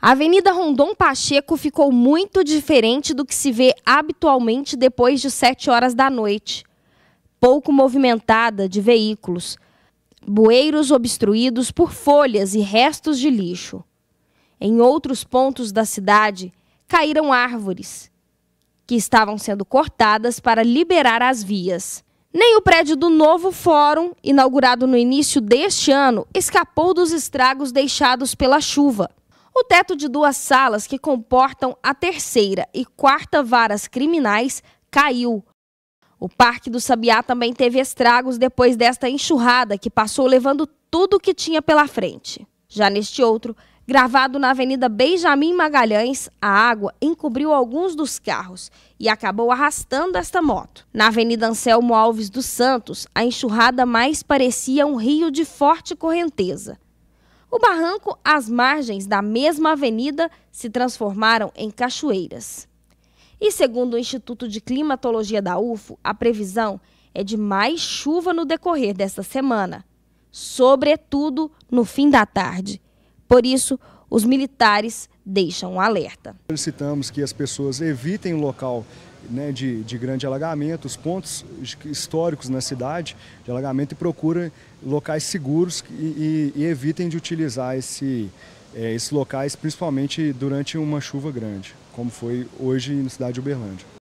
A Avenida Rondon Pacheco ficou muito diferente do que se vê habitualmente depois de 7 horas da noite. Pouco movimentada de veículos, bueiros obstruídos por folhas e restos de lixo. Em outros pontos da cidade, caíram árvores que estavam sendo cortadas para liberar as vias. Nem o prédio do novo fórum, inaugurado no início deste ano, escapou dos estragos deixados pela chuva. O teto de duas salas que comportam a terceira e quarta varas criminais caiu. O Parque do Sabiá também teve estragos depois desta enxurrada que passou levando tudo o que tinha pela frente. Já neste outro, gravado na Avenida Benjamin Magalhães, a água encobriu alguns dos carros e acabou arrastando esta moto. Na Avenida Anselmo Alves dos Santos, a enxurrada mais parecia um rio de forte correnteza. O barranco, às margens da mesma avenida, se transformaram em cachoeiras. E segundo o Instituto de Climatologia da UFO, a previsão é de mais chuva no decorrer desta semana, sobretudo no fim da tarde. Por isso, os militares deixam um alerta. Solicitamos que as pessoas evitem o local né, de, de grande alagamento, os pontos históricos na cidade de alagamento e procura locais seguros e, e, e evitem de utilizar esse, é, esses locais, principalmente durante uma chuva grande, como foi hoje na cidade de Uberlândia.